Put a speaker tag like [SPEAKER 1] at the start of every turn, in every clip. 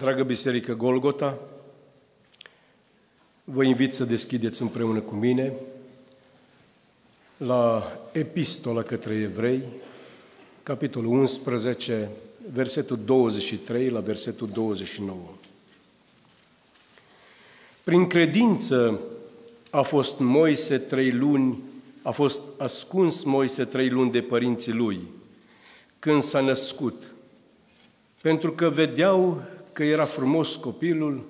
[SPEAKER 1] Dragă Biserică Golgota, vă invit să deschideți împreună cu mine la Epistola către Evrei, capitolul 11, versetul 23 la versetul 29. Prin credință a fost Moise trei luni, a fost ascuns Moise trei luni de părinții lui, când s-a născut, pentru că vedeau că era frumos copilul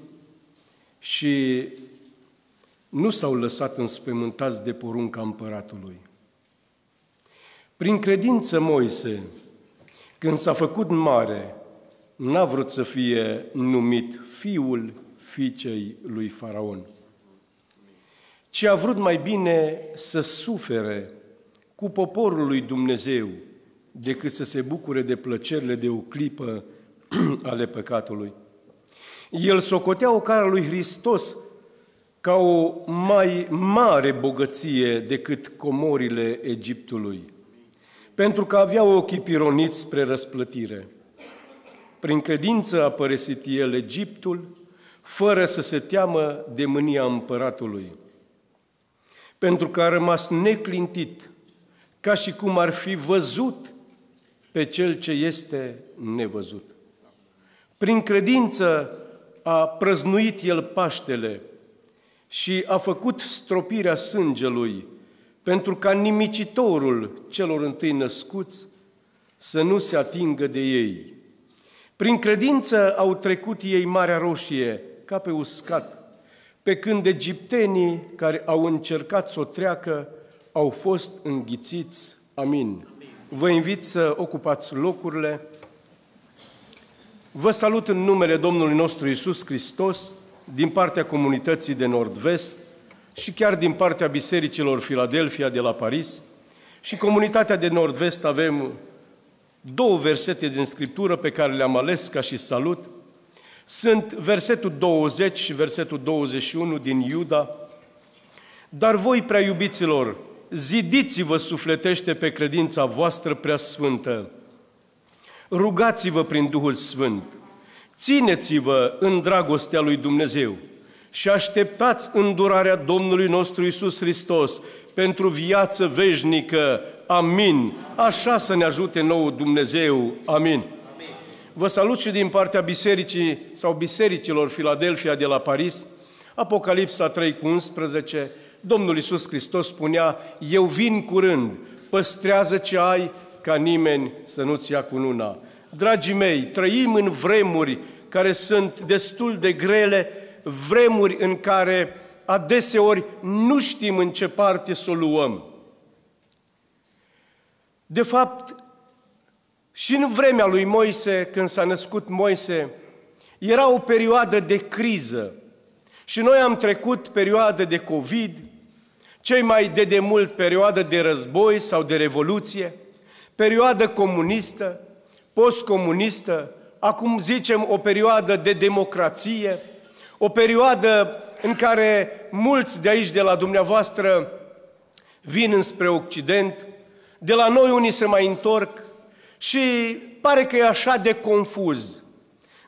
[SPEAKER 1] și nu s-au lăsat înspământați de porunca împăratului. Prin credință Moise, când s-a făcut mare, n-a vrut să fie numit fiul fiicei lui Faraon, ci a vrut mai bine să sufere cu poporul lui Dumnezeu decât să se bucure de plăcerile de o clipă ale păcatului. El socotea ocara lui Hristos ca o mai mare bogăție decât comorile Egiptului, pentru că avea ochii pironiți spre răsplătire. Prin credință a părăsit el Egiptul, fără să se teamă de mânia împăratului, pentru că a rămas neclintit, ca și cum ar fi văzut pe cel ce este nevăzut. Prin credință a prăznuit el Paștele și a făcut stropirea sângelui pentru ca nimicitorul celor întâi născuți să nu se atingă de ei. Prin credință au trecut ei Marea Roșie ca pe uscat, pe când egiptenii care au încercat să o treacă au fost înghițiți. Amin. Vă invit să ocupați locurile. Vă salut în numele Domnului nostru Isus Hristos, din partea comunității de Nord-Vest și chiar din partea bisericilor Filadelfia de la Paris. Și comunitatea de Nord-Vest avem două versete din Scriptură pe care le-am ales ca și salut. Sunt versetul 20 și versetul 21 din Iuda. Dar voi, prea iubiților, zidiți-vă sufletește pe credința voastră prea sfântă, Rugați-vă prin Duhul Sfânt, țineți-vă în dragostea lui Dumnezeu și așteptați îndurarea Domnului nostru Isus Hristos pentru viață veșnică. Amin. Așa să ne ajute nouă Dumnezeu. Amin. Amin. Vă salut și din partea bisericii sau bisericilor Filadelfia de la Paris. Apocalipsa 3 cu 11, Domnul Iisus Hristos spunea, eu vin curând, păstrează ce ai ca nimeni să nu-ți ia luna. Dragii mei, trăim în vremuri care sunt destul de grele, vremuri în care adeseori nu știm în ce parte să o luăm. De fapt, și în vremea lui Moise, când s-a născut Moise, era o perioadă de criză. Și noi am trecut perioadă de COVID, cei mai de demult perioadă de război sau de revoluție perioadă comunistă, postcomunistă, acum zicem o perioadă de democrație, o perioadă în care mulți de aici, de la dumneavoastră, vin înspre Occident, de la noi unii se mai întorc și pare că e așa de confuz.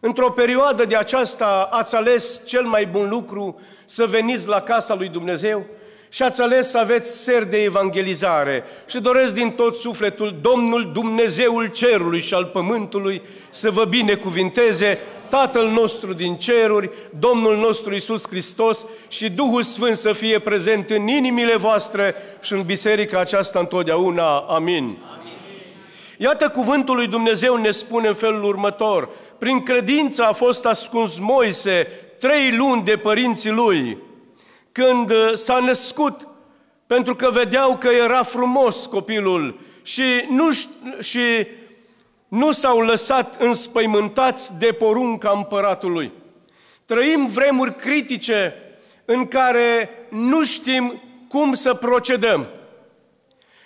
[SPEAKER 1] Într-o perioadă de aceasta ați ales cel mai bun lucru să veniți la casa lui Dumnezeu, și ați ales să aveți ser de evangelizare și doresc din tot sufletul Domnul Dumnezeul Cerului și al Pământului să vă binecuvinteze Tatăl nostru din ceruri, Domnul nostru Isus Hristos și Duhul Sfânt să fie prezent în inimile voastre și în biserica aceasta întotdeauna. Amin. Amin. Iată cuvântul lui Dumnezeu ne spune în felul următor. Prin credință a fost ascuns Moise trei luni de părinții lui când uh, s-a născut, pentru că vedeau că era frumos copilul și nu, și nu s-au lăsat înspăimântați de porunca împăratului. Trăim vremuri critice în care nu știm cum să procedăm,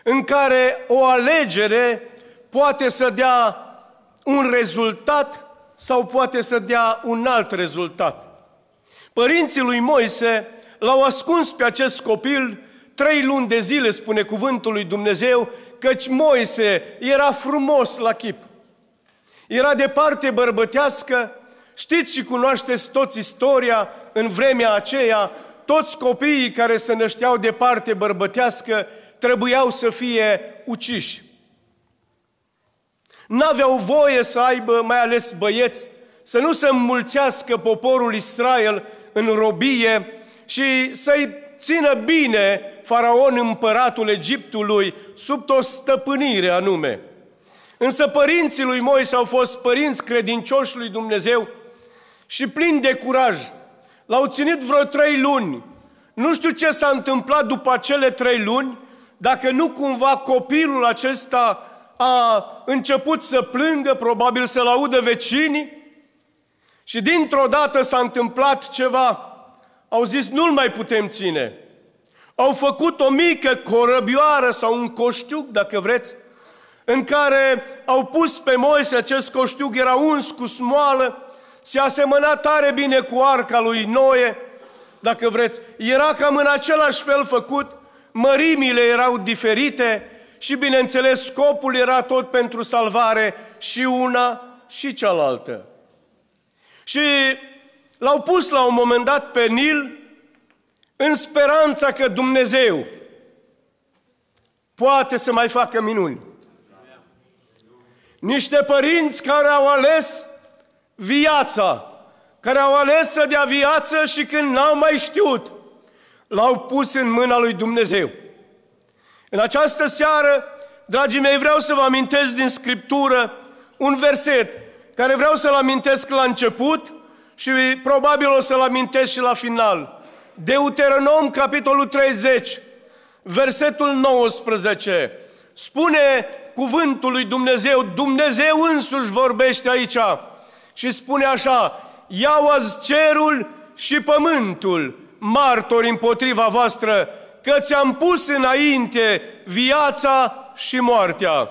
[SPEAKER 1] în care o alegere poate să dea un rezultat sau poate să dea un alt rezultat. Părinții lui Moise l-au ascuns pe acest copil trei luni de zile, spune cuvântul lui Dumnezeu, căci Moise era frumos la chip. Era de parte bărbătească, știți și cunoașteți toți istoria în vremea aceea, toți copiii care se nășteau de parte bărbătească trebuiau să fie uciși. N-aveau voie să aibă, mai ales băieți, să nu se înmulțească poporul Israel în robie, și să-i țină bine faraon împăratul Egiptului sub o stăpânire anume. Însă părinții lui Moise au fost părinți credincioși lui Dumnezeu și plini de curaj. L-au ținut vreo trei luni. Nu știu ce s-a întâmplat după acele trei luni, dacă nu cumva copilul acesta a început să plângă, probabil să-l audă vecinii, și dintr-o dată s-a întâmplat ceva au zis, nu-l mai putem ține. Au făcut o mică corăbioară sau un coștiuc, dacă vreți, în care au pus pe Moise acest coștiuc, era uns cu smoală, se asemăna tare bine cu arca lui Noe, dacă vreți. Era cam în același fel făcut, mărimile erau diferite și, bineînțeles, scopul era tot pentru salvare și una și cealaltă. Și L-au pus la un moment dat pe Nil în speranța că Dumnezeu poate să mai facă minuni. Niște părinți care au ales viața, care au ales să dea viață și când n-au mai știut, l-au pus în mâna lui Dumnezeu. În această seară, dragii mei, vreau să vă amintesc din Scriptură un verset care vreau să-l amintesc la început – și probabil o să-l amintesc și la final. Deuteronom, capitolul 30, versetul 19. Spune cuvântul lui Dumnezeu, Dumnezeu însuși vorbește aici și spune așa, iau azi cerul și pământul, martori împotriva voastră, că ți-am pus înainte viața și moartea,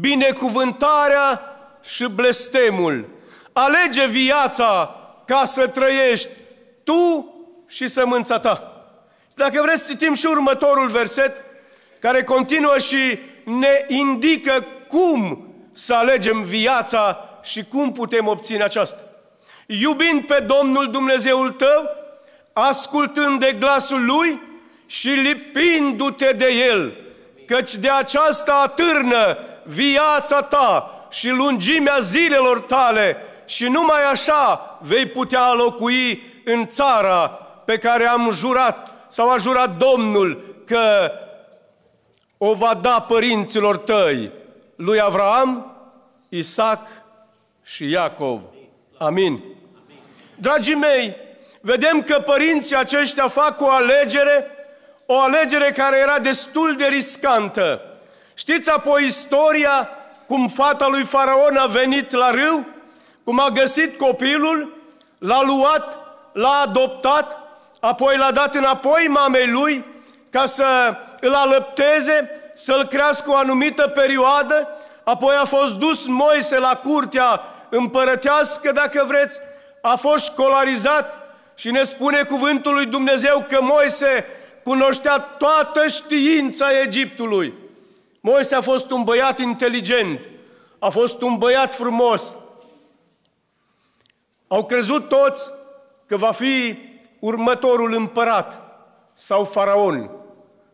[SPEAKER 1] binecuvântarea și blestemul, Alege viața ca să trăiești tu și sămânța ta. Și dacă vreți, citim și următorul verset care continuă și ne indică cum să alegem viața și cum putem obține aceasta. Iubind pe Domnul Dumnezeul tău, ascultând de glasul Lui și lipindu-te de El, căci de aceasta atârnă viața ta și lungimea zilelor tale și numai așa vei putea locui în țara pe care am jurat sau a jurat Domnul că o va da părinților tăi, lui Avram, Isaac și Iacov. Amin. Dragii mei, vedem că părinții aceștia fac o alegere, o alegere care era destul de riscantă. Știți apoi istoria cum fata lui Faraon a venit la râu? Cum a găsit copilul, l-a luat, l-a adoptat, apoi l-a dat înapoi mamei lui ca să îl alăpteze, să-l crească o anumită perioadă, apoi a fost dus Moise la curtea împărătească, dacă vreți, a fost școlarizat și ne spune cuvântul lui Dumnezeu că Moise cunoștea toată știința Egiptului. Moise a fost un băiat inteligent, a fost un băiat frumos, au crezut toți că va fi următorul împărat sau faraon.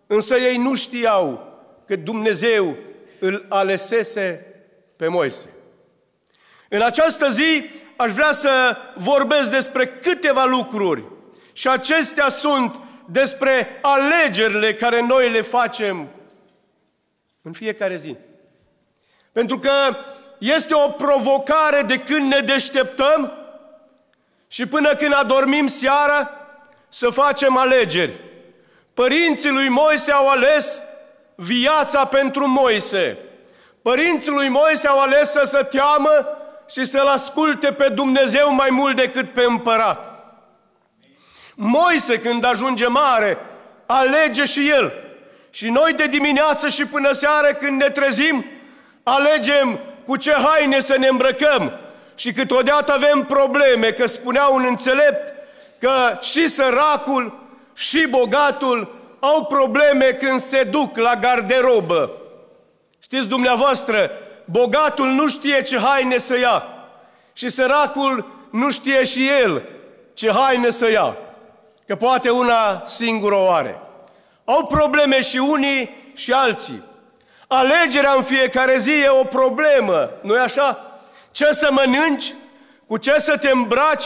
[SPEAKER 1] Însă ei nu știau că Dumnezeu îl alesese pe Moise. În această zi aș vrea să vorbesc despre câteva lucruri și acestea sunt despre alegerile care noi le facem în fiecare zi. Pentru că este o provocare de când ne deșteptăm și până când adormim seara, să facem alegeri. Părinții lui Moise au ales viața pentru Moise. Părinții lui Moise au ales să se teamă și să-L asculte pe Dumnezeu mai mult decât pe împărat. Moise, când ajunge mare, alege și el. Și noi de dimineață și până seară când ne trezim, alegem cu ce haine să ne îmbrăcăm, și câteodată avem probleme, că spunea un înțelept că și săracul și bogatul au probleme când se duc la garderobă. Știți dumneavoastră, bogatul nu știe ce haine să ia și săracul nu știe și el ce haine să ia, că poate una singură o are. Au probleme și unii și alții. Alegerea în fiecare zi e o problemă, nu-i așa? ce să mănânci, cu ce să te îmbraci,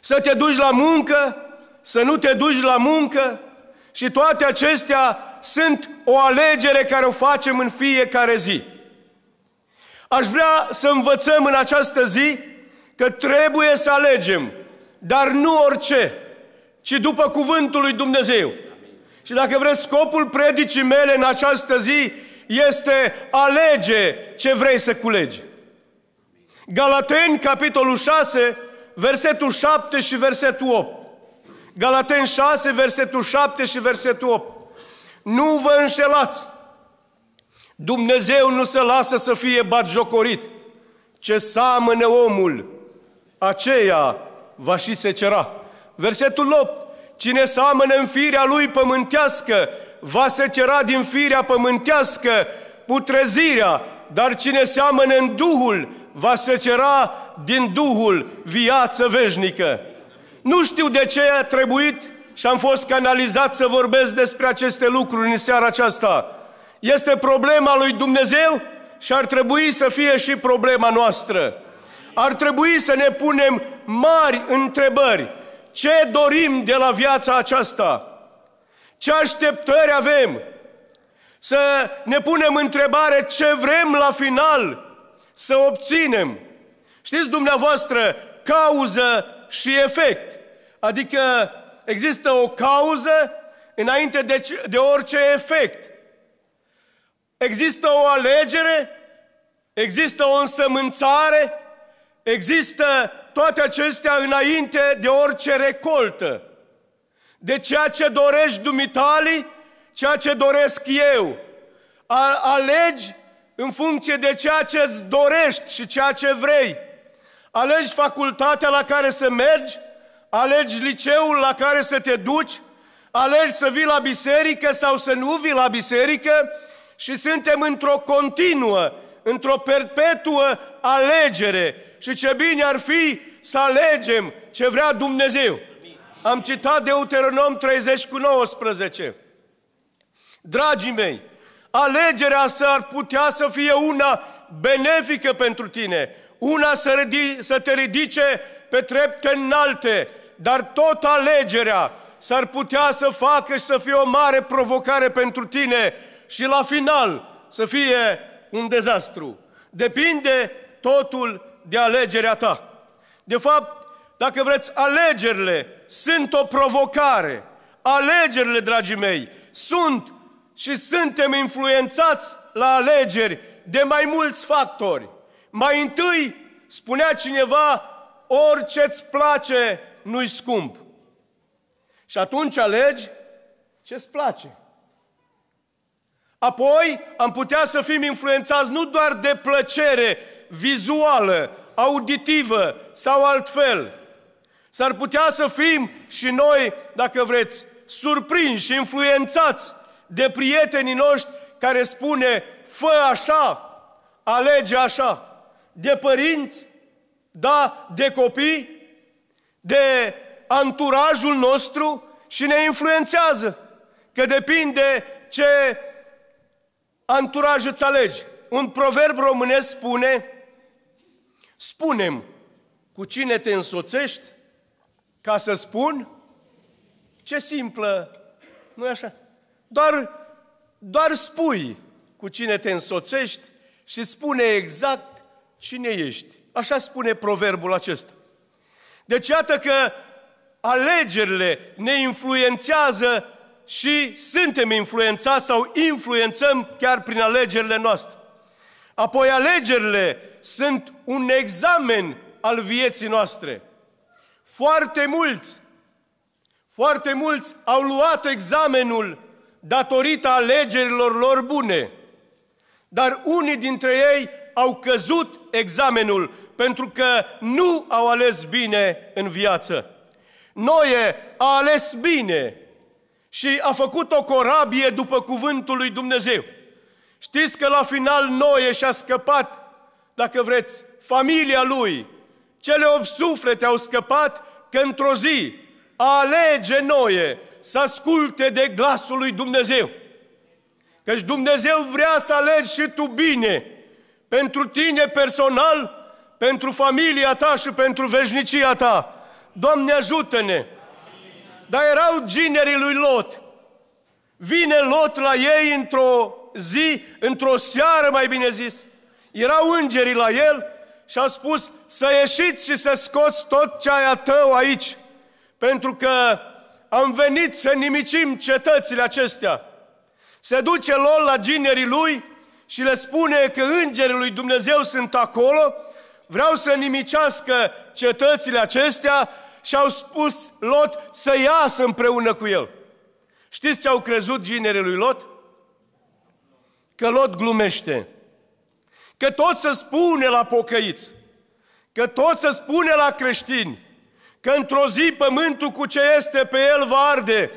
[SPEAKER 1] să te duci la muncă, să nu te duci la muncă și toate acestea sunt o alegere care o facem în fiecare zi. Aș vrea să învățăm în această zi că trebuie să alegem, dar nu orice, ci după cuvântul lui Dumnezeu. Și dacă vreți, scopul predicii mele în această zi este alege ce vrei să culegi. Galateni, capitolul 6, versetul 7 și versetul 8. Galateni 6, versetul 7 și versetul 8. Nu vă înșelați! Dumnezeu nu se lasă să fie batjocorit, ce seamănă omul, aceea va și se cera. Versetul 8. Cine seamănă în firea lui pământească, va se cera din firea pământească putrezirea, dar cine seamănă în Duhul, va secera din Duhul viață veșnică. Nu știu de ce a trebuit și am fost canalizat să vorbesc despre aceste lucruri în seara aceasta. Este problema lui Dumnezeu și ar trebui să fie și problema noastră. Ar trebui să ne punem mari întrebări. Ce dorim de la viața aceasta? Ce așteptări avem? Să ne punem întrebare ce vrem la final să obținem. Știți dumneavoastră, cauză și efect. Adică există o cauză înainte de, ce, de orice efect. Există o alegere, există o însămânțare, există toate acestea înainte de orice recoltă. De ceea ce dorești dumitalii, ceea ce doresc eu. A, alegi în funcție de ceea ce îți dorești și ceea ce vrei. Alegi facultatea la care să mergi, alegi liceul la care să te duci, alegi să vii la biserică sau să nu vii la biserică și suntem într-o continuă, într-o perpetuă alegere. Și ce bine ar fi să alegem ce vrea Dumnezeu. Am citat Deuteronom 30 cu 19. Dragii mei, alegerea să ar putea să fie una benefică pentru tine, una să, ridi, să te ridice pe trepte înalte, dar tot alegerea s-ar putea să facă și să fie o mare provocare pentru tine și la final să fie un dezastru. Depinde totul de alegerea ta. De fapt, dacă vreți, alegerile sunt o provocare. Alegerile, dragii mei, sunt și suntem influențați la alegeri de mai mulți factori. Mai întâi, spunea cineva, orice îți place nu-i scump. Și atunci alegi ce îți place. Apoi am putea să fim influențați nu doar de plăcere vizuală, auditivă sau altfel. S-ar putea să fim și noi, dacă vreți, surprinși și influențați de prietenii noștri care spune fă așa, alege așa. De părinți, da, de copii, de anturajul nostru și ne influențează. Că depinde ce anturaj îți alegi. Un proverb românesc spune, spunem cu cine te însoțești, ca să spun ce simplă, nu e așa? Doar, doar spui cu cine te însoțești și spune exact cine ești. Așa spune proverbul acesta. Deci iată că alegerile ne influențează și suntem influențați sau influențăm chiar prin alegerile noastre. Apoi alegerile sunt un examen al vieții noastre. Foarte mulți, foarte mulți au luat examenul datorită alegerilor lor bune. Dar unii dintre ei au căzut examenul pentru că nu au ales bine în viață. Noe a ales bine și a făcut o corabie după cuvântul lui Dumnezeu. Știți că la final Noe și-a scăpat, dacă vreți, familia lui. Cele opt suflete au scăpat că într-o zi alege Noe să asculte de glasul lui Dumnezeu. Căci Dumnezeu vrea să alegi și tu bine pentru tine personal, pentru familia ta și pentru veșnicia ta. Doamne ajută-ne! Dar erau ginerii lui Lot. Vine Lot la ei într-o zi, într-o seară mai bine zis. Erau îngerii la el și a spus să ieșiți și să scoți tot ce ai a tău aici. Pentru că am venit să nimicim cetățile acestea. Se duce lor la ginerii lui și le spune că îngerii lui Dumnezeu sunt acolo, vreau să nimicească cetățile acestea și au spus Lot să iasă împreună cu el. Știți ce au crezut ginerii lui Lot? Că Lot glumește. Că tot se spune la pocăiți. Că tot se spune la creștini că într-o zi pământul cu ce este pe el va arde.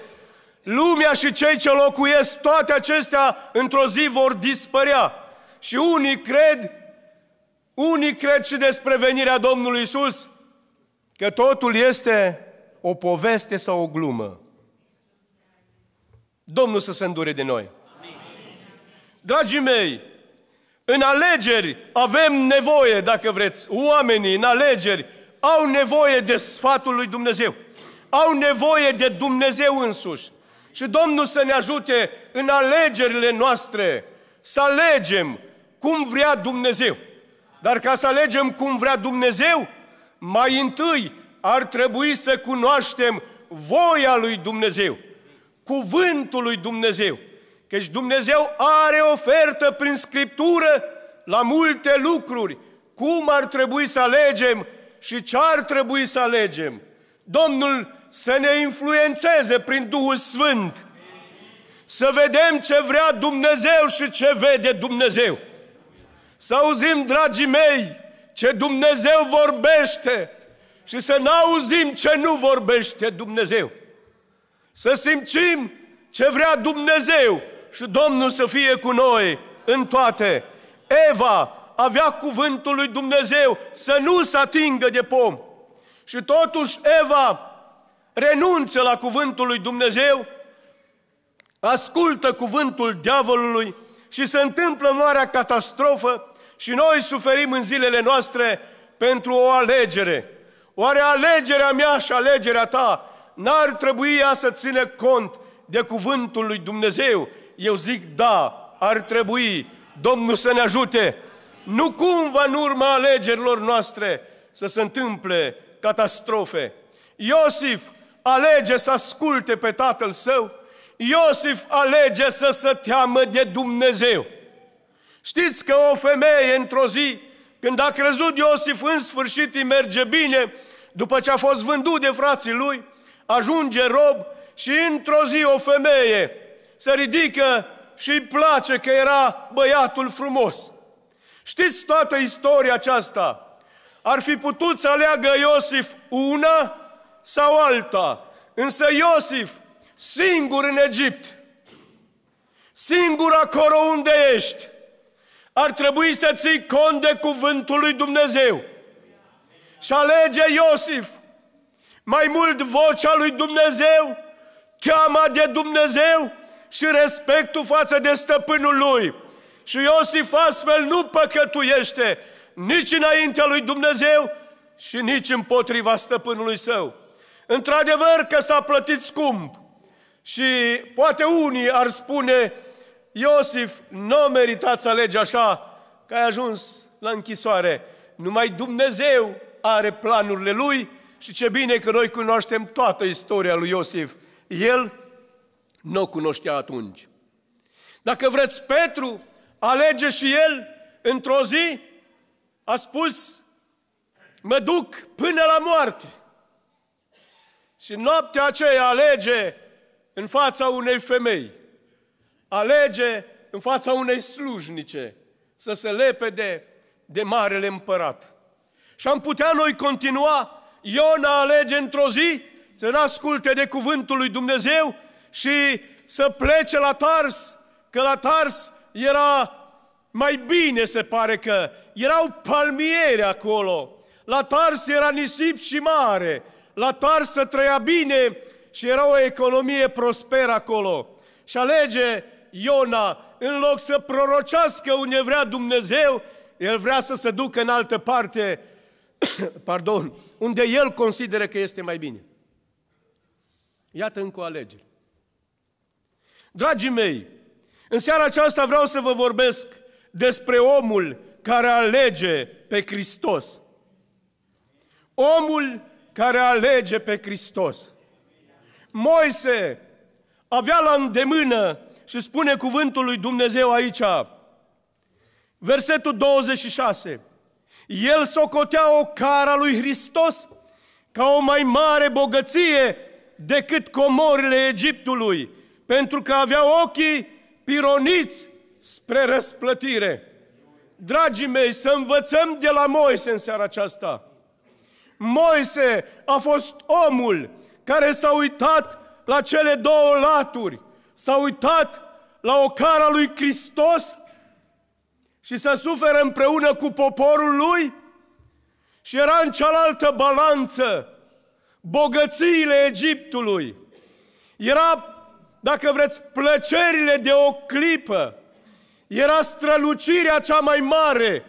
[SPEAKER 1] Lumea și cei ce locuiesc, toate acestea într-o zi vor dispărea. Și unii cred, unii cred și despre venirea Domnului Isus, că totul este o poveste sau o glumă. Domnul să se îndure de noi. Amin. Dragii mei, în alegeri avem nevoie, dacă vreți, oamenii în alegeri au nevoie de sfatul lui Dumnezeu. Au nevoie de Dumnezeu însuși. Și Domnul să ne ajute în alegerile noastre să alegem cum vrea Dumnezeu. Dar ca să alegem cum vrea Dumnezeu, mai întâi ar trebui să cunoaștem voia lui Dumnezeu, cuvântul lui Dumnezeu. Căci Dumnezeu are ofertă prin Scriptură la multe lucruri. Cum ar trebui să alegem și ce ar trebui să alegem. Domnul să ne influențeze prin Duhul Sfânt. Să vedem ce vrea Dumnezeu și ce vede Dumnezeu. Să auzim, dragii mei, ce Dumnezeu vorbește și să n-auzim ce nu vorbește Dumnezeu. Să simțim ce vrea Dumnezeu și Domnul să fie cu noi în toate. Eva avea cuvântul lui Dumnezeu să nu se atingă de pom. Și totuși Eva renunță la cuvântul lui Dumnezeu, ascultă cuvântul diavolului și se întâmplă marea catastrofă și noi suferim în zilele noastre pentru o alegere. Oare alegerea mea și alegerea ta n-ar trebui ea să ține cont de cuvântul lui Dumnezeu? Eu zic da, ar trebui. Domnul să ne ajute nu cumva în urma alegerilor noastre să se întâmple catastrofe. Iosif alege să asculte pe tatăl său, Iosif alege să se teamă de Dumnezeu. Știți că o femeie într-o zi, când a crezut Iosif în sfârșit îi merge bine, după ce a fost vândut de frații lui, ajunge rob și într-o zi o femeie se ridică și îi place că era băiatul frumos. Știți toată istoria aceasta. Ar fi putut să aleagă Iosif una sau alta. Însă Iosif, singur în Egipt, singur acolo unde ești, ar trebui să ții cont de cuvântul lui Dumnezeu. Și alege Iosif mai mult vocea lui Dumnezeu, teama de Dumnezeu și respectul față de stăpânul lui. Și Iosif astfel nu păcătuiește nici înaintea lui Dumnezeu și nici împotriva stăpânului său. Într-adevăr că s-a plătit scump și poate unii ar spune, Iosif, nu n-o meritați să alegi așa că ai ajuns la închisoare. Numai Dumnezeu are planurile lui și ce bine că noi cunoaștem toată istoria lui Iosif. El nu o cunoștea atunci. Dacă vreți, Petru alege și el într-o zi, a spus, mă duc până la moarte. Și noaptea aceea alege în fața unei femei, alege în fața unei slujnice să se lepede de marele împărat. Și am putea noi continua, Iona alege într-o zi să ne asculte de cuvântul lui Dumnezeu și să plece la Tars, că la Tars era mai bine, se pare că erau palmieri acolo. La Tars era nisip și mare. La Tars se trăia bine și era o economie prosperă acolo. Și alege Iona, în loc să prorocească unde vrea Dumnezeu, el vrea să se ducă în altă parte, pardon, unde el consideră că este mai bine. Iată încă o alegere. Dragii mei, în seara aceasta vreau să vă vorbesc despre omul care alege pe Hristos. Omul care alege pe Hristos. Moise avea la îndemână și spune cuvântul lui Dumnezeu aici, versetul 26, el socotea o cara lui Hristos ca o mai mare bogăție decât comorile Egiptului, pentru că avea ochii pironiți spre răsplătire. Dragii mei, să învățăm de la Moise în seara aceasta. Moise a fost omul care s-a uitat la cele două laturi, s-a uitat la ocara lui Hristos și să suferă împreună cu poporul lui și era în cealaltă balanță bogățiile Egiptului. Era dacă vreți, plăcerile de o clipă. Era strălucirea cea mai mare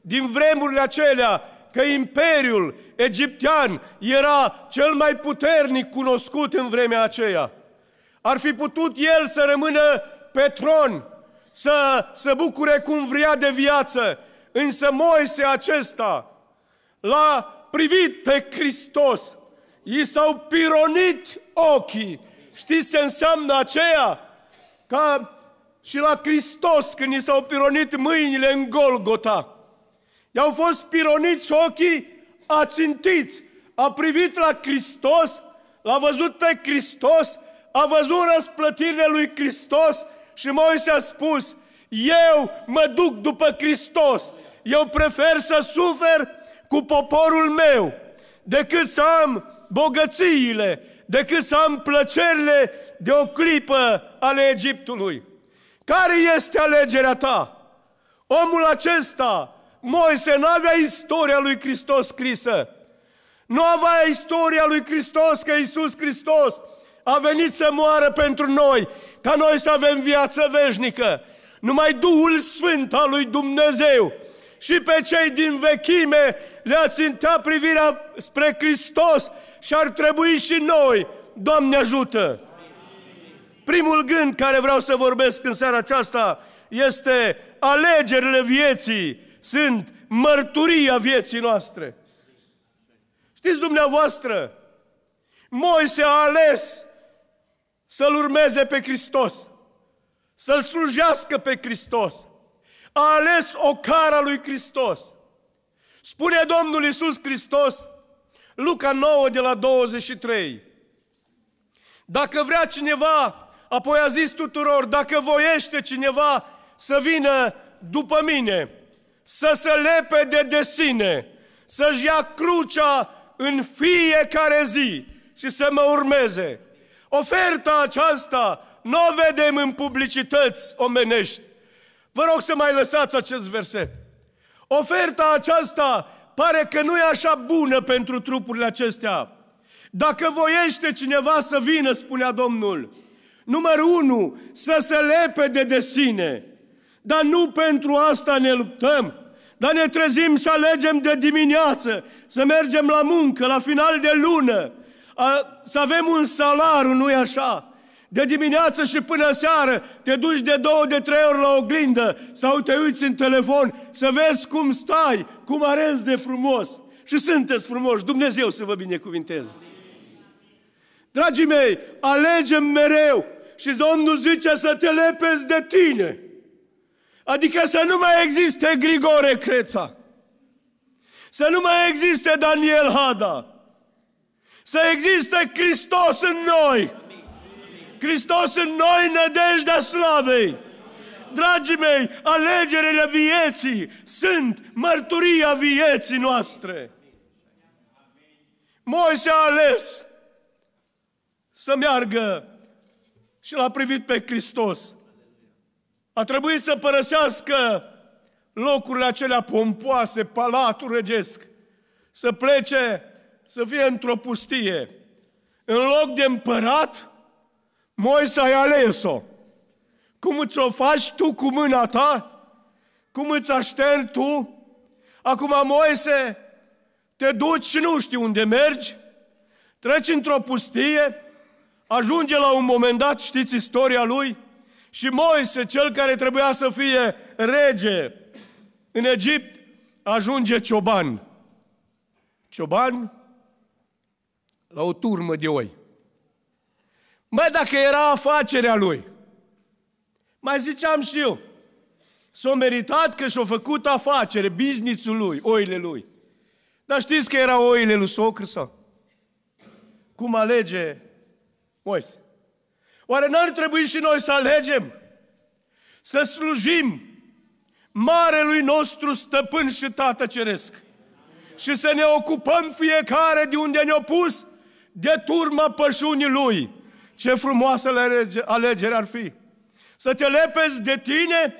[SPEAKER 1] din vremurile acelea, că imperiul egiptean era cel mai puternic cunoscut în vremea aceea. Ar fi putut el să rămână pe tron, să se bucure cum vrea de viață, însă Moise acesta l-a privit pe Hristos, i s-au pironit ochii Știți ce înseamnă aceea? Ca și la Hristos când i s-au pironit mâinile în Golgota. I-au fost pironiți ochii ațintiți. A privit la Hristos, l-a văzut pe Hristos, a văzut răsplătirile lui Hristos și Moise a spus, eu mă duc după Hristos, eu prefer să sufer cu poporul meu decât să am bogățiile, decât să am plăcerile de o clipă ale Egiptului. Care este alegerea ta? Omul acesta, Moise, n-avea istoria lui Hristos scrisă. Nu avea istoria lui Hristos că Iisus Hristos a venit să moară pentru noi, ca noi să avem viață veșnică. Numai Duhul Sfânt al lui Dumnezeu și pe cei din vechime le-a țintea privirea spre Hristos și ar trebui și noi. Doamne ajută! Primul gând care vreau să vorbesc în seara aceasta este alegerile vieții sunt mărturia vieții noastre. Știți dumneavoastră, Moise a ales să-L urmeze pe Hristos, să-L slujească pe Hristos. A ales o cara lui Hristos. Spune Domnul Iisus Hristos Luca 9 de la 23. Dacă vrea cineva, apoi a zis tuturor, dacă voiește cineva să vină după mine, să se de de sine, să-și ia crucea în fiecare zi și să mă urmeze. Oferta aceasta nu o vedem în publicități omenești. Vă rog să mai lăsați acest verset. Oferta aceasta pare că nu e așa bună pentru trupurile acestea. Dacă voiește cineva să vină, spunea Domnul, numărul unu, să se lepede de sine. Dar nu pentru asta ne luptăm, dar ne trezim și alegem de dimineață, să mergem la muncă, la final de lună, a, să avem un salar, nu-i așa? de dimineață și până seară, te duci de două, de trei ori la oglindă sau te uiți în telefon să vezi cum stai, cum arăți de frumos. Și sunteți frumoși, Dumnezeu să vă binecuvinteze. Dragii mei, alegem mereu și Domnul zice să te lepezi de tine. Adică să nu mai existe Grigore Creța. Să nu mai existe Daniel Hada. Să existe Hristos în noi. Hristos în noi, nădejdea slavei! Dragii mei, alegerile vieții sunt mărturia vieții noastre. Moise a ales să meargă și l-a privit pe Hristos. A trebuit să părăsească locurile acelea pompoase, palatul regesc, să plece, să fie într-o pustie. În loc de împărat, Moise, ai ales-o. Cum îți o faci tu cu mâna ta? Cum îți aștergi tu? Acum, Moise, te duci și nu știi unde mergi, treci într-o pustie, ajunge la un moment dat, știți istoria lui, și Moise, cel care trebuia să fie rege în Egipt, ajunge cioban. Cioban la o turmă de oi. Băi, dacă era afacerea lui, mai ziceam și eu, s-a meritat că și-a făcut afacere, biznițul lui, oile lui. Dar știți că era oile lui socră sau? Cum alege Moise? Oare n-ar trebui și noi să alegem? Să slujim Marelui nostru Stăpân și Tată Ceresc. Și să ne ocupăm fiecare de unde ne-a pus de turma pășunii Lui ce frumoasă alegere ar fi! Să te lepezi de tine,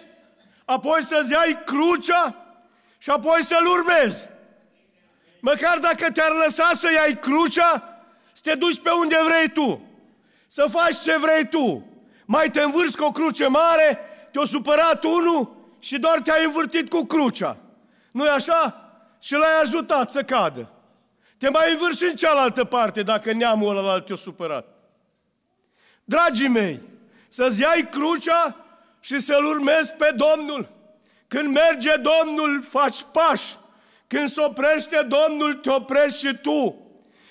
[SPEAKER 1] apoi să-ți iai crucea și apoi să-L urmezi. Măcar dacă te-ar lăsa să iai crucea, să te duci pe unde vrei tu, să faci ce vrei tu. Mai te învârți cu o cruce mare, te-o supărat unul și doar te-ai învârtit cu crucea. nu e așa? Și l-ai ajutat să cadă. Te mai învârși în cealaltă parte dacă neamul ăla te-a supărat. Dragii mei, să-ți iai crucea și să-L urmezi pe Domnul. Când merge Domnul, faci pași. Când se oprește Domnul, te oprești și tu.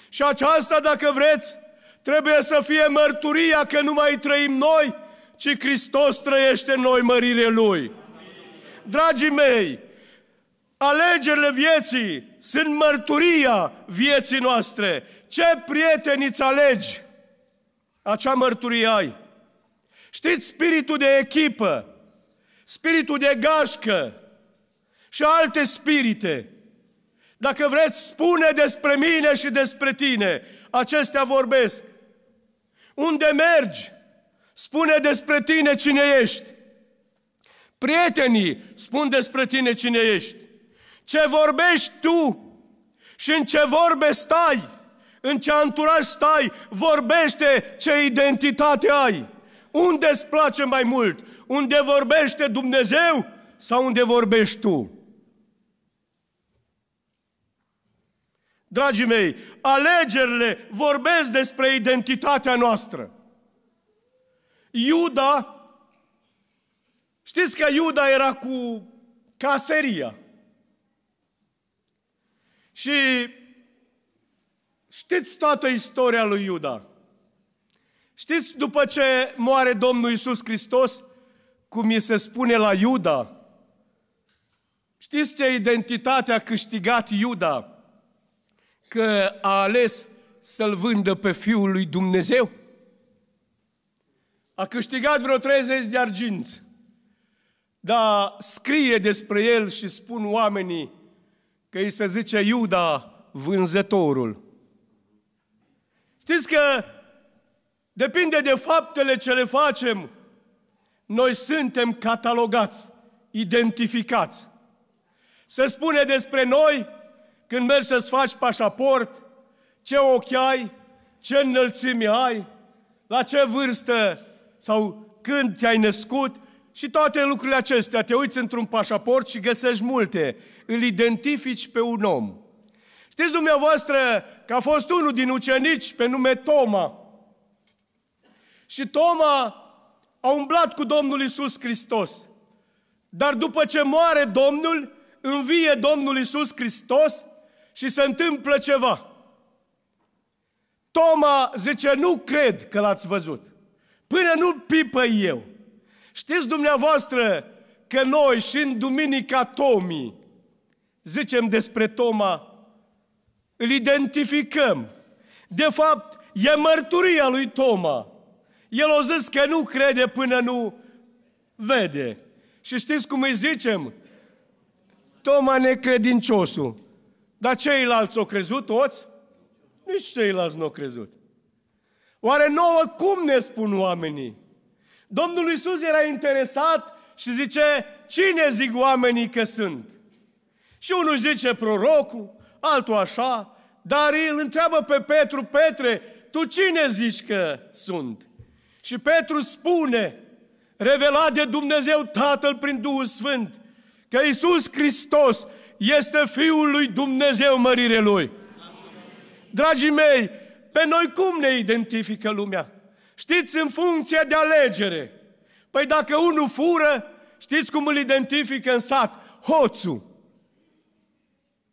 [SPEAKER 1] Și aceasta, dacă vreți, trebuie să fie mărturia că nu mai trăim noi, ci Hristos trăiește în noi mărire Lui. Dragii mei, alegerile vieții sunt mărturia vieții noastre. Ce prieteni îți alegi? acea mărturie ai. Știți spiritul de echipă, spiritul de gașcă și alte spirite. Dacă vreți, spune despre mine și despre tine. Acestea vorbesc. Unde mergi? Spune despre tine cine ești. Prietenii spun despre tine cine ești. Ce vorbești tu și în ce vorbe stai în ce anturaj stai, vorbește ce identitate ai. Unde îți place mai mult? Unde vorbește Dumnezeu sau unde vorbești tu? Dragii mei, alegerile vorbesc despre identitatea noastră. Iuda, știți că Iuda era cu caseria. Și Știți toată istoria lui Iuda. Știți după ce moare Domnul Isus Hristos, cum i se spune la Iuda? Știți ce identitate a câștigat Iuda? Că a ales să-l vândă pe Fiul lui Dumnezeu? A câștigat vreo 30 de arginți. Dar scrie despre el și spun oamenii că îi se zice Iuda vânzătorul. Știți că depinde de faptele ce le facem, noi suntem catalogați, identificați. Se spune despre noi când mergi să-ți faci pașaport, ce ochi ai, ce înălțimi ai, la ce vârstă sau când te-ai născut și toate lucrurile acestea. Te uiți într-un pașaport și găsești multe. Îl identifici pe un om. Știți dumneavoastră că a fost unul din ucenici pe nume Toma. Și Toma a umblat cu Domnul Isus Hristos. Dar după ce moare Domnul, învie Domnul Isus Hristos și se întâmplă ceva. Toma zice, nu cred că l-ați văzut, până nu pipă eu. Știți dumneavoastră că noi și în Duminica Tomii zicem despre Toma îl identificăm. De fapt, e mărturia lui Toma. El o zis că nu crede până nu vede. Și știți cum îi zicem? Toma necredinciosul. Dar ceilalți au crezut toți? Nici ceilalți nu au crezut. Oare nouă cum ne spun oamenii? Domnul Iisus era interesat și zice, cine zic oamenii că sunt? Și unul zice prorocul, altul așa, dar îl întreabă pe Petru, Petre, tu cine zici că sunt? Și Petru spune, revelat de Dumnezeu Tatăl prin Duhul Sfânt, că Isus Hristos este Fiul lui Dumnezeu mărire Lui. Dragii mei, pe noi cum ne identifică lumea? Știți, în funcție de alegere. Păi dacă unul fură, știți cum îl identifică în sat? Hoțul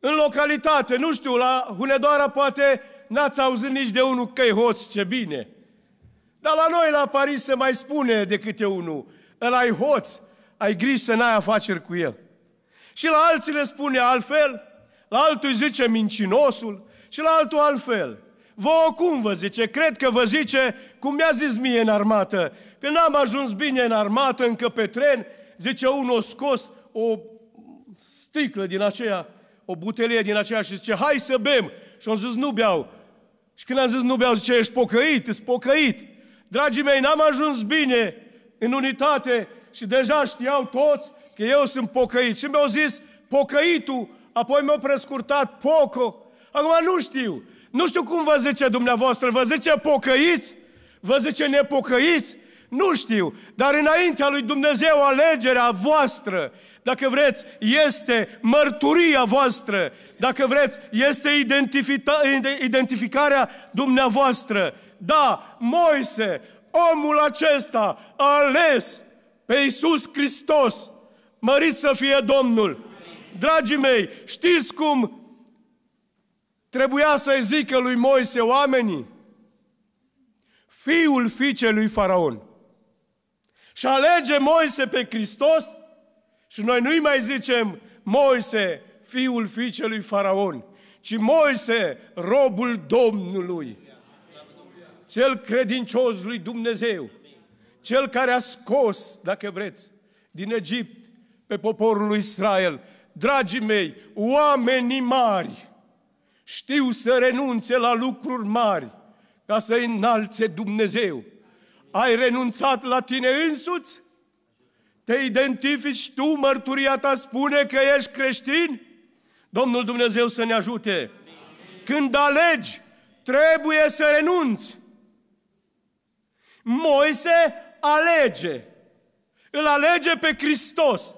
[SPEAKER 1] în localitate, nu știu, la Hunedoara poate n-ați auzit nici de unul că hoț, ce bine. Dar la noi, la Paris, se mai spune de câte unul, îl ai hoț, ai griji să n-ai afaceri cu el. Și la alții le spune altfel, la altul zice mincinosul și la altul altfel. Vă cum vă zice? Cred că vă zice cum mi-a zis mie în armată. Că n-am ajuns bine în armată, încă pe tren, zice unul scos o sticlă din aceea o butelie din aceea și zice, hai să bem. Și am zis, nu beau. Și când am zis, nu beau, zice, ești pocăit, ești pocăit. Dragii mei, n-am ajuns bine în unitate și deja știau toți că eu sunt pocăit. Și mi-au zis, pocăitul, apoi mi-au prescurtat poco. Acum nu știu. Nu știu cum vă zice dumneavoastră, vă zice pocăiți? Vă zice nepocăiți? Nu știu, dar înaintea lui Dumnezeu alegerea voastră, dacă vreți, este mărturia voastră, dacă vreți, este identificarea dumneavoastră. Da, Moise, omul acesta a ales pe Iisus Hristos, mărit să fie Domnul. Dragii mei, știți cum trebuia să-i zică lui Moise oamenii? Fiul fiicelui Faraon. Și alege Moise pe Hristos și noi nu-i mai zicem Moise, fiul fiicelui Faraon, ci Moise, robul Domnului. Cel credincios lui Dumnezeu. Cel care a scos, dacă vreți, din Egipt pe poporul lui Israel. Dragii mei, oamenii mari știu să renunțe la lucruri mari ca să înalțe Dumnezeu. Ai renunțat la tine însuți? Te identifici tu, mărturia ta spune că ești creștin? Domnul Dumnezeu să ne ajute. Când alegi, trebuie să renunți. Moise alege. Îl alege pe Hristos.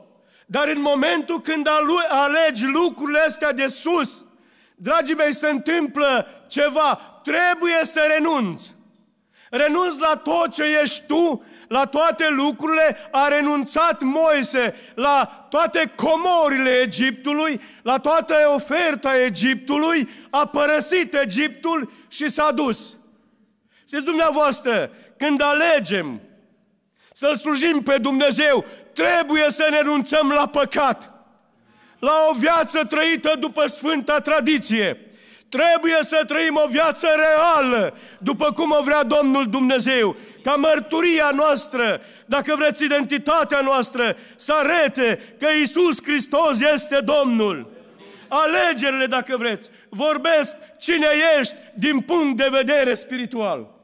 [SPEAKER 1] Dar în momentul când alegi lucrurile astea de sus, dragii mei, se întâmplă ceva. Trebuie să renunți. Renunți la tot ce ești tu la toate lucrurile a renunțat Moise, la toate comorile Egiptului, la toată oferta Egiptului, a părăsit Egiptul și s-a dus. Știți dumneavoastră, când alegem să-L slujim pe Dumnezeu, trebuie să ne renunțăm la păcat, la o viață trăită după sfânta tradiție. Trebuie să trăim o viață reală, după cum o vrea Domnul Dumnezeu ca mărturia noastră, dacă vreți identitatea noastră, să arete că Isus Hristos este Domnul. Alegerile, dacă vreți, vorbesc cine ești din punct de vedere spiritual.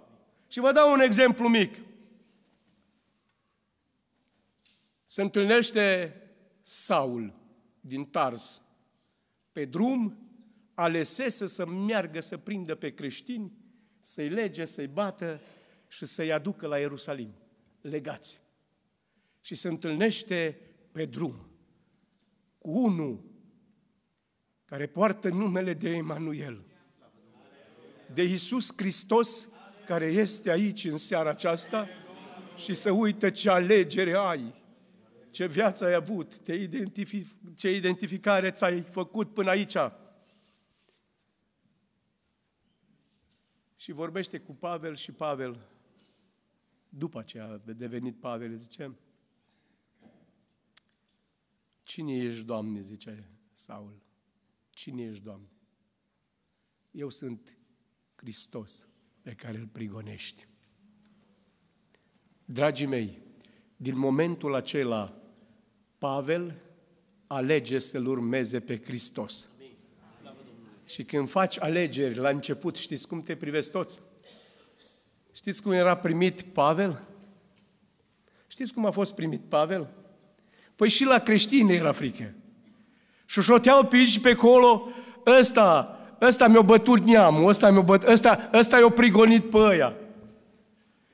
[SPEAKER 1] Și vă dau un exemplu mic. Se întâlnește Saul din Tars pe drum, alesese să meargă să prindă pe creștini, să-i lege, să-i bată, și să-i aducă la Ierusalim, legați. Și se întâlnește pe drum cu unul care poartă numele de Emanuel, de Iisus Hristos care este aici în seara aceasta și să uită ce alegere ai, ce viață ai avut, te identific- ce identificare ți-ai făcut până aici. Și vorbește cu Pavel și Pavel după ce a devenit Pavel, zice, Cine ești, Doamne, zice Saul. Cine ești, Doamne? Eu sunt Hristos pe care îl prigonești. Dragii mei, din momentul acela, Pavel alege să-L urmeze pe Hristos. Și când faci alegeri la început, știți cum te privesc toți? Știți cum era primit Pavel? Știți cum a fost primit Pavel? Păi și la creștini era frică. Șușoteau pe aici și pe colo ăsta, ăsta mi-a bătut neamul, ăsta mi-a bătut, ăsta, ăsta i-a prigonit pe ăia.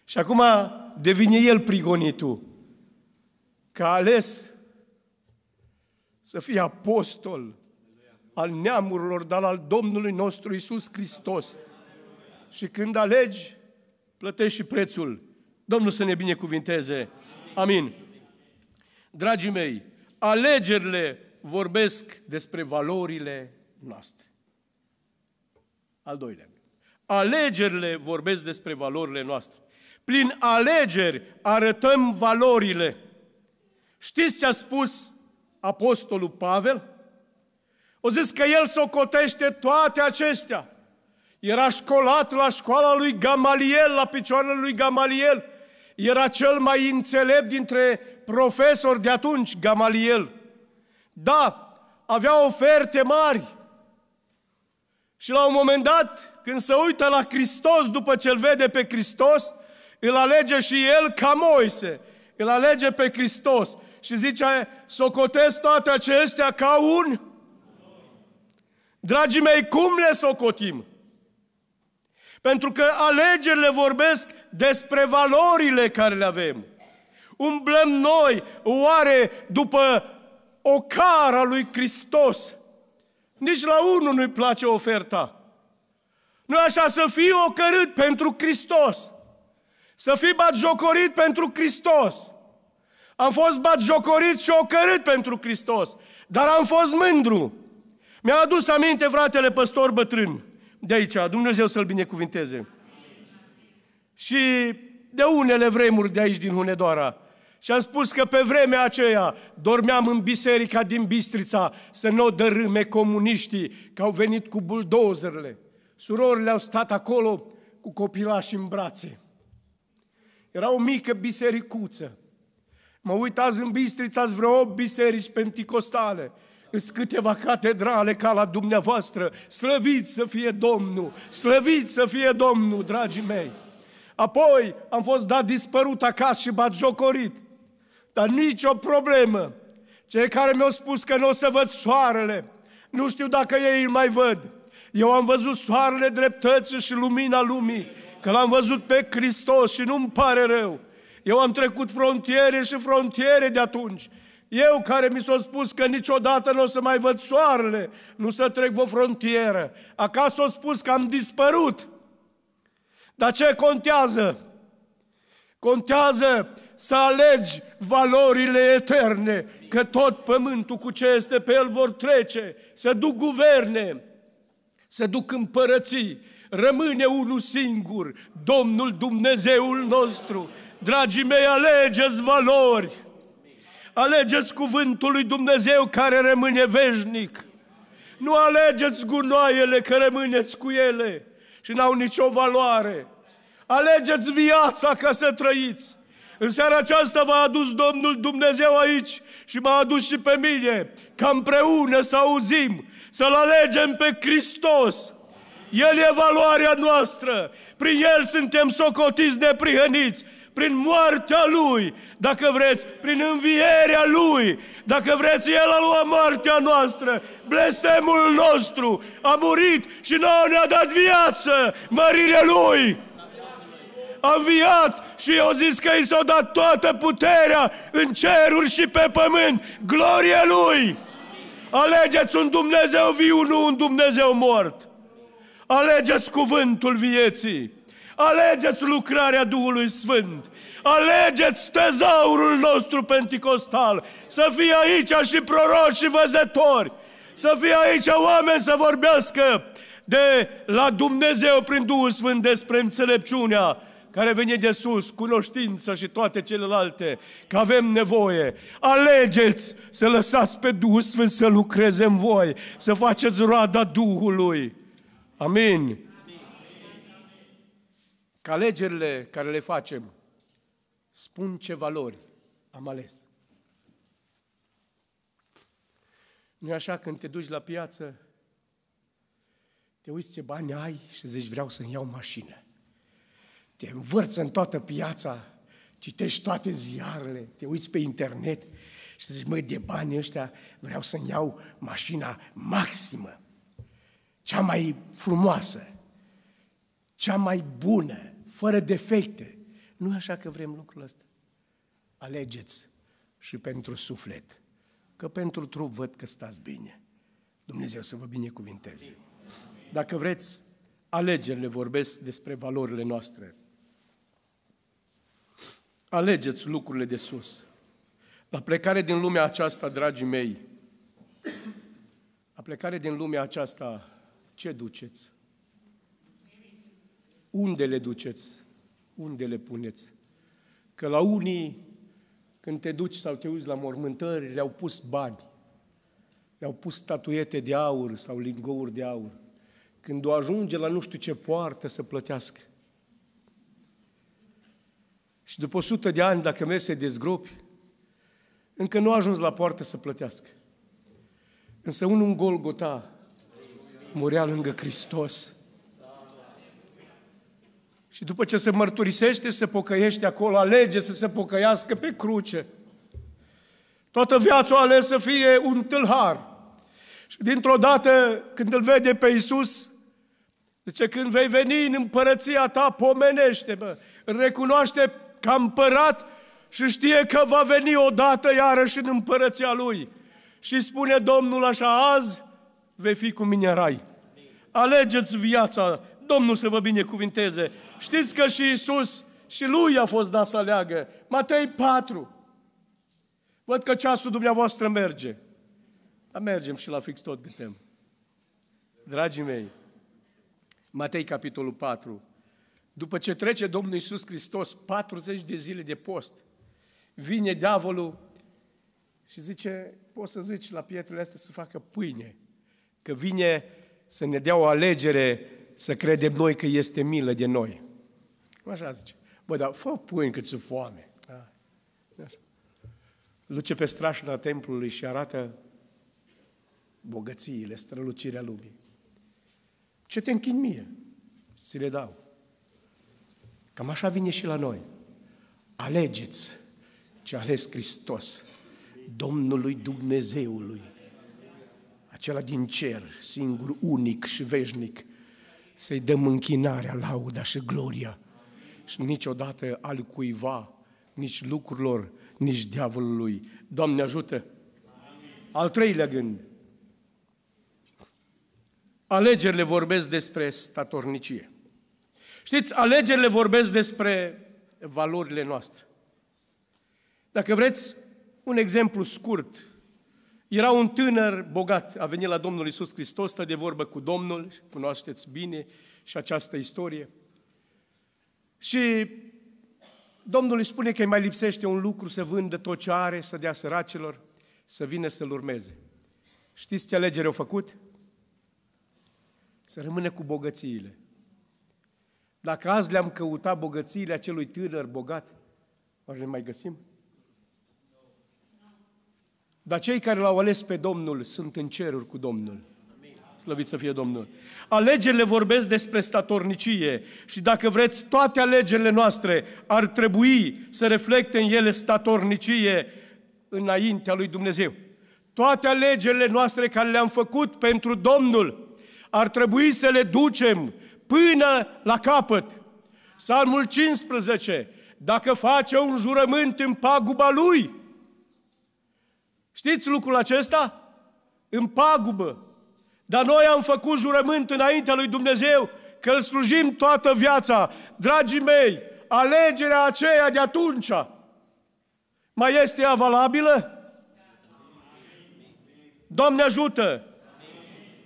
[SPEAKER 1] Și acum devine el prigonitul. Că a ales să fie apostol al neamurilor, dar al Domnului nostru Isus Hristos. Și când alegi plătești și prețul. Domnul să ne binecuvinteze. Amin. Dragii mei, alegerile vorbesc despre valorile noastre. Al doilea. Alegerile vorbesc despre valorile noastre. Prin alegeri arătăm valorile. Știți ce a spus apostolul Pavel? O zis că el socotește toate acestea era școlat la școala lui Gamaliel, la picioarele lui Gamaliel. Era cel mai înțelept dintre profesori de atunci, Gamaliel. Da, avea oferte mari. Și la un moment dat, când se uită la Hristos, după ce îl vede pe Hristos, îl alege și el ca Moise. Îl alege pe Hristos și zice, socotesc toate acestea ca un... Dragii mei, cum le socotim? Pentru că alegerile vorbesc despre valorile care le avem. Umblăm noi oare după o cara lui Hristos. Nici la unul nu-i place oferta. Nu așa să fii ocărât pentru Hristos. Să fii batjocorit pentru Hristos. Am fost batjocorit și ocărât pentru Hristos. Dar am fost mândru. Mi-a adus aminte fratele păstor bătrân de aici. Dumnezeu să-l binecuvinteze. Și de unele vremuri de aici, din Hunedoara. Și am spus că pe vremea aceea dormeam în biserica din Bistrița să nu o dărâme comuniștii că au venit cu buldozerele. Surorile au stat acolo cu copilași în brațe. Era o mică bisericuță. Mă uit în Bistrița, azi vreo 8 biserici penticostale în câteva catedrale ca la dumneavoastră. Slăvit să fie Domnul! Slăvit să fie Domnul, dragii mei! Apoi am fost dat dispărut acasă și batjocorit. Dar nicio problemă. Cei care mi-au spus că nu o să văd soarele, nu știu dacă ei îl mai văd. Eu am văzut soarele dreptății și lumina lumii, că l-am văzut pe Hristos și nu-mi pare rău. Eu am trecut frontiere și frontiere de atunci. Eu care mi s-a spus că niciodată nu o să mai văd soarele, nu să trec o frontieră. Acasă a spus că am dispărut. Dar ce contează? Contează să alegi valorile eterne, că tot pământul cu ce este pe el vor trece, să duc guverne, să duc împărății, rămâne unul singur, Domnul Dumnezeul nostru. Dragii mei, alegeți valori! Alegeți cuvântul lui Dumnezeu care rămâne veșnic. Nu alegeți gunoaiele că rămâneți cu ele și n-au nicio valoare. Alegeți viața ca să trăiți. În seara aceasta v-a adus Domnul Dumnezeu aici și m-a adus și pe mine ca împreună să auzim, să-L alegem pe Hristos. El e valoarea noastră. Prin El suntem socotiți neprihăniți prin moartea Lui, dacă vreți, prin învierea Lui, dacă vreți, El a luat moartea noastră, blestemul nostru, a murit și nouă ne-a dat viață, mărire Lui. A înviat și eu zis că i s-a dat toată puterea în ceruri și pe pământ, glorie Lui. Alegeți un Dumnezeu viu, nu un Dumnezeu mort. Alegeți cuvântul vieții. Alegeți lucrarea Duhului Sfânt. Alegeți tezaurul nostru pentecostal. Să fie aici și proroși și văzători. Să fie aici oameni să vorbească de la Dumnezeu prin Duhul Sfânt despre înțelepciunea care vine de sus, cunoștință și toate celelalte, că avem nevoie. Alegeți să lăsați pe Duhul Sfânt să lucreze în voi, să faceți roada Duhului. Amin că alegerile care le facem spun ce valori am ales. nu e așa când te duci la piață, te uiți ce bani ai și zici vreau să-mi iau mașină. Te învârți în toată piața, citești toate ziarele, te uiți pe internet și zici, măi, de bani ăștia vreau să-mi iau mașina maximă, cea mai frumoasă, cea mai bună, fără defecte. Nu așa că vrem lucrul ăsta. Alegeți și pentru suflet, că pentru trup văd că stați bine. Dumnezeu să vă binecuvinteze. Dacă vreți, alegerile vorbesc despre valorile noastre. Alegeți lucrurile de sus. La plecare din lumea aceasta, dragii mei, la plecare din lumea aceasta, ce duceți? unde le duceți, unde le puneți. Că la unii, când te duci sau te uiți la mormântări, le-au pus bani, le-au pus statuete de aur sau lingouri de aur. Când o ajunge la nu știu ce poartă să plătească. Și după 100 de ani, dacă mergi să dezgropi, încă nu a ajuns la poartă să plătească. Însă unul în Golgota murea lângă Hristos și după ce se mărturisește, se pocăiește acolo, alege să se pocăiască pe cruce. Toată viața a ales să fie un tâlhar. Și dintr-o dată, când îl vede pe Iisus, zice, când vei veni în împărăția ta, pomenește-mă, recunoaște că împărat și știe că va veni odată iarăși în împărăția lui. Și spune Domnul așa, azi vei fi cu mine în rai. Alegeți viața Domnul să vă binecuvinteze. Știți că și Isus și lui a fost dat să aleagă. Matei 4. Văd că ceasul dumneavoastră merge. Dar mergem și la fix tot gâtem. Dragii mei, Matei capitolul 4. După ce trece Domnul Isus Hristos 40 de zile de post, vine diavolul și zice, poți să zici la pietrele astea să facă pâine, că vine să ne dea o alegere să credem noi că este milă de noi. Așa zice. Bă, dar fă pâini cât sunt foame. Da. Așa. pe strașna templului și arată bogățiile, strălucirea lumii. Ce te închin mie? Să le dau. Cam așa vine și la noi. Alegeți ce ales Hristos, Domnului Dumnezeului, acela din cer, singur, unic și veșnic, să-i dăm închinarea, lauda și gloria. Și niciodată al cuiva, nici lucrurilor, nici diavolului. Doamne ajută! Amin. Al treilea gând. Alegerile vorbesc despre statornicie. Știți, alegerile vorbesc despre valorile noastre. Dacă vreți, un exemplu scurt era un tânăr bogat, a venit la Domnul Isus Hristos, stă de vorbă cu Domnul, cunoașteți bine și această istorie. Și Domnul îi spune că îi mai lipsește un lucru, să vândă tot ce are, să dea săracilor, să vină să-L urmeze. Știți ce alegere au făcut? Să rămână cu bogățiile. Dacă azi le-am căutat bogățiile acelui tânăr bogat, oare ne mai găsim? Dar cei care l-au ales pe Domnul sunt în ceruri cu Domnul. Slăvit să fie Domnul. Alegerile vorbesc despre statornicie și dacă vreți, toate alegerile noastre ar trebui să reflecte în ele statornicie înaintea lui Dumnezeu. Toate alegerile noastre care le-am făcut pentru Domnul ar trebui să le ducem până la capăt. Salmul 15. Dacă face un jurământ în paguba lui, Știți lucrul acesta? În pagubă. Dar noi am făcut jurământ înaintea lui Dumnezeu că îl slujim toată viața. Dragii mei, alegerea aceea de atunci mai este avalabilă? Doamne ajută!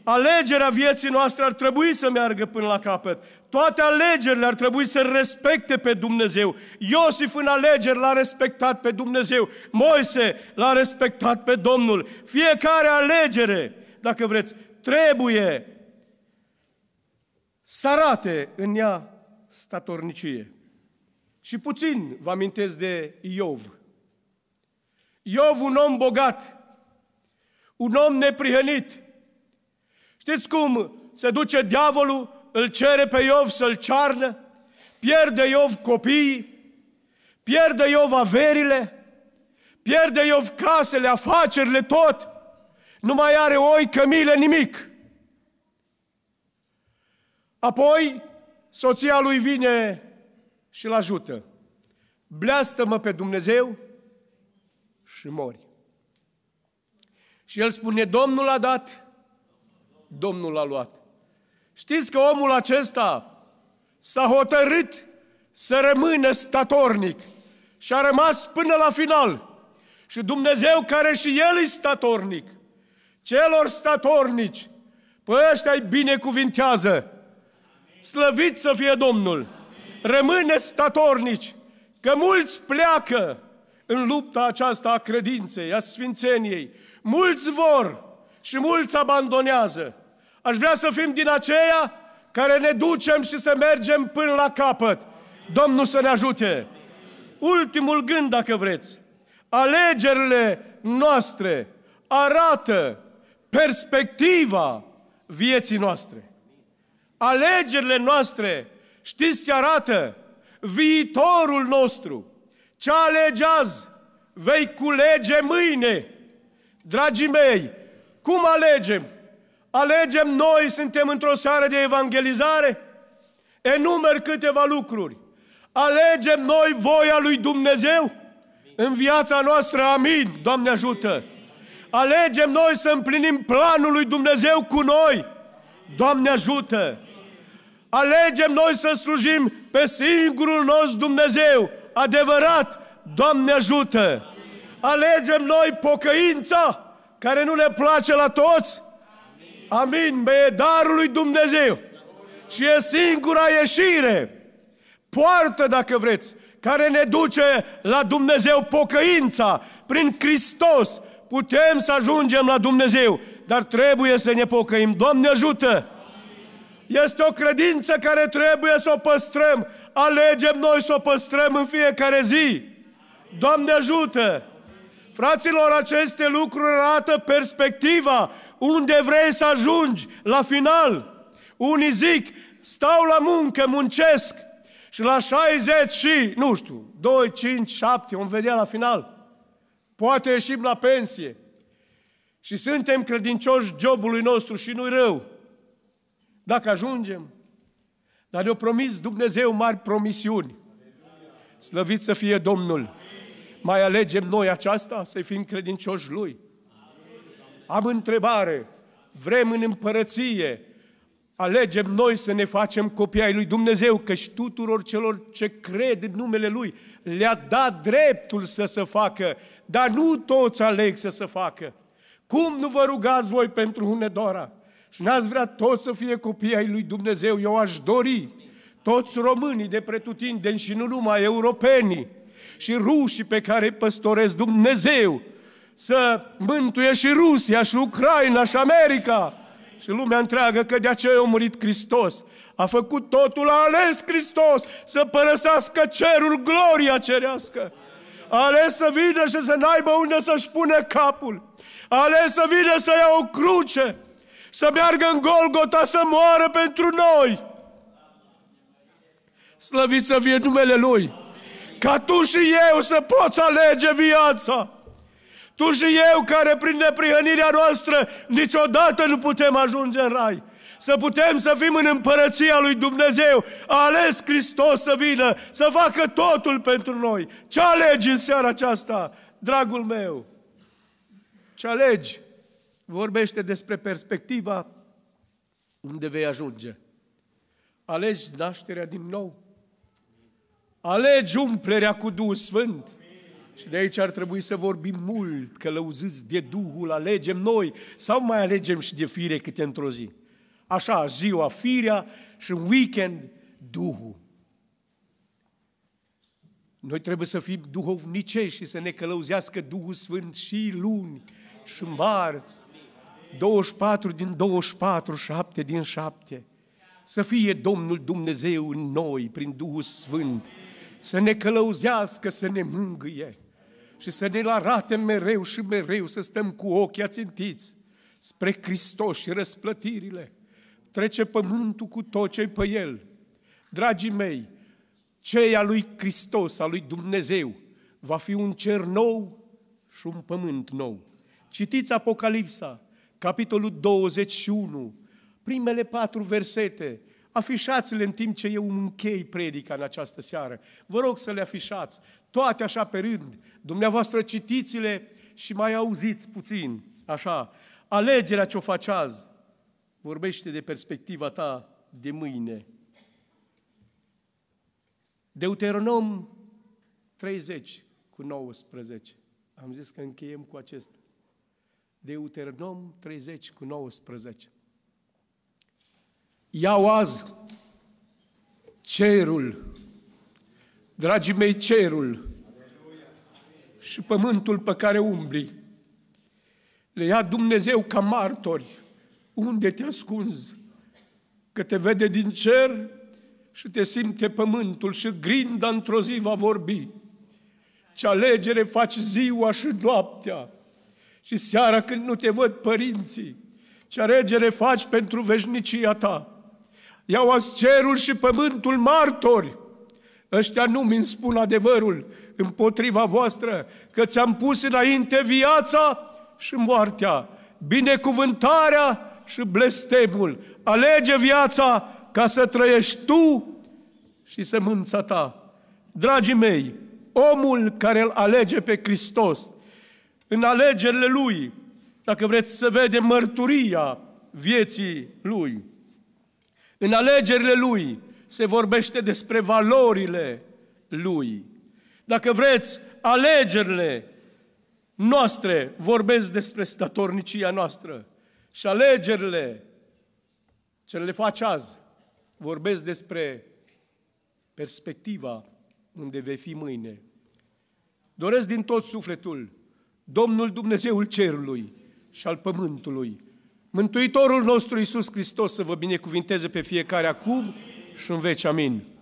[SPEAKER 1] alegerea vieții noastre ar trebui să meargă până la capăt. Toate alegerile ar trebui să respecte pe Dumnezeu. Iosif în alegeri l-a respectat pe Dumnezeu. Moise l-a respectat pe Domnul. Fiecare alegere, dacă vreți, trebuie să arate în ea statornicie. Și puțin vă amintesc de Iov. Iov, un om bogat, un om neprihănit, Știți cum se duce diavolul, îl cere pe Iov să-l cearnă, pierde Iov copiii, pierde Iov averile, pierde Iov casele, afacerile, tot. Nu mai are oi, cămile, nimic. Apoi, soția lui vine și l ajută. Bleastă-mă pe Dumnezeu și mori. Și el spune, Domnul a dat, Domnul l-a luat. Știți că omul acesta s-a hotărât să rămână statornic și a rămas până la final. Și Dumnezeu care și El e statornic, celor statornici, pe ăștia îi binecuvintează. Slăvit să fie Domnul! Rămâne statornici, că mulți pleacă în lupta aceasta a credinței, a sfințeniei. Mulți vor și mulți abandonează. Aș vrea să fim din aceia care ne ducem și să mergem până la capăt. Domnul să ne ajute! Ultimul gând, dacă vreți. Alegerile noastre arată perspectiva vieții noastre. Alegerile noastre, știți ce arată? Viitorul nostru. Ce alege azi, vei culege mâine. Dragii mei, cum alegem? Alegem noi, suntem într-o seară de evangelizare? Enumer câteva lucruri. Alegem noi voia lui Dumnezeu în viața noastră. Amin. Doamne ajută! Alegem noi să împlinim planul lui Dumnezeu cu noi. Doamne ajută! Alegem noi să slujim pe singurul nostru Dumnezeu, adevărat, Doamne ajută! Alegem noi pocăința care nu ne place la toți, Amin, e darul lui Dumnezeu. Și e singura ieșire, poartă dacă vreți, care ne duce la Dumnezeu pocăința. Prin Hristos putem să ajungem la Dumnezeu, dar trebuie să ne pocăim. Doamne ajută! Este o credință care trebuie să o păstrăm. Alegem noi să o păstrăm în fiecare zi. Doamne ajută! Fraților, aceste lucruri arată perspectiva unde vrei să ajungi la final. Unii zic, stau la muncă, muncesc și la 60 și, nu știu, 2, 5, 7, vom vedea la final. Poate ieșim la pensie. Și suntem credincioși jobului nostru și nu-i rău. Dacă ajungem. Dar ne-a promis Dumnezeu mari promisiuni. Slăvit să fie Domnul. Mai alegem noi aceasta? Să fim credincioși Lui. Am întrebare. Vrem în împărăție. Alegem noi să ne facem copii ai lui Dumnezeu, că și tuturor celor ce cred în numele Lui le-a dat dreptul să se facă, dar nu toți aleg să se facă. Cum nu vă rugați voi pentru Hunedora? Și n-ați vrea toți să fie copii ai lui Dumnezeu, eu aș dori. Toți românii de pretutindeni și nu numai europenii și rușii pe care îi păstoresc Dumnezeu, să mântuie și Rusia, și Ucraina, și America, și lumea întreagă, că de aceea a murit Hristos. A făcut totul, a ales Hristos să părăsească cerul, gloria cerească. A ales să vină și să n-aibă unde să-și pune capul. A ales să vină să ia o cruce, să meargă în Golgota, să moară pentru noi. Slăvit să fie numele Lui. Ca tu și eu să poți alege viața. Tu și eu care prin neprihănirea noastră niciodată nu putem ajunge în rai. Să putem să fim în împărăția lui Dumnezeu. A ales Hristos să vină, să facă totul pentru noi. Ce alegi în seara aceasta, dragul meu? Ce alegi? Vorbește despre perspectiva unde vei ajunge. Alegi nașterea din nou. Alegi umplerea cu Duhul Sfânt. Și de aici ar trebui să vorbim mult, că lăuziți de Duhul, alegem noi, sau mai alegem și de fire câte într-o zi. Așa, ziua firea și în weekend Duhul. Noi trebuie să fim duhovnicești și să ne călăuzească Duhul Sfânt și luni, și marți, 24 din 24, 7 din 7. Să fie Domnul Dumnezeu în noi, prin Duhul Sfânt, să ne călăuzească, să ne mângâie și să ne-l arate mereu și mereu, să stăm cu ochii ațintiți spre Hristos și răsplătirile. Trece pământul cu tot ce pe el. Dragii mei, ceia lui Hristos, a lui Dumnezeu, va fi un cer nou și un pământ nou. Citiți Apocalipsa, capitolul 21, primele patru versete, Afișați-le în timp ce eu închei predica în această seară. Vă rog să le afișați, toate așa pe rând. Dumneavoastră citiți-le și mai auziți puțin, așa. Alegerea ce o faci azi vorbește de perspectiva ta de mâine. Deuteronom 30 cu 19. Am zis că încheiem cu acest. Deuteronom 30 cu 19. Iau azi cerul, dragii mei, cerul și pământul pe care umbli. Le ia Dumnezeu ca martori. Unde te ascunzi? Că te vede din cer și te simte pământul și grinda într-o zi va vorbi. Ce alegere faci ziua și noaptea și seara când nu te văd părinții. Ce alegere faci pentru veșnicia ta Iau azi cerul și pământul martori. Ăștia nu mi spun adevărul împotriva voastră, că ți-am pus înainte viața și moartea, binecuvântarea și blestemul. Alege viața ca să trăiești tu și sămânța ta. Dragii mei, omul care îl alege pe Hristos, în alegerile lui, dacă vreți să vedem mărturia vieții lui. În alegerile lui se vorbește despre valorile lui. Dacă vreți, alegerile noastre vorbesc despre statornicia noastră și alegerile ce le faci azi vorbesc despre perspectiva unde vei fi mâine. Doresc din tot sufletul Domnul Dumnezeul Cerului și al Pământului Mântuitorul nostru Iisus Hristos să vă binecuvinteze pe fiecare acum și în veci. Amin.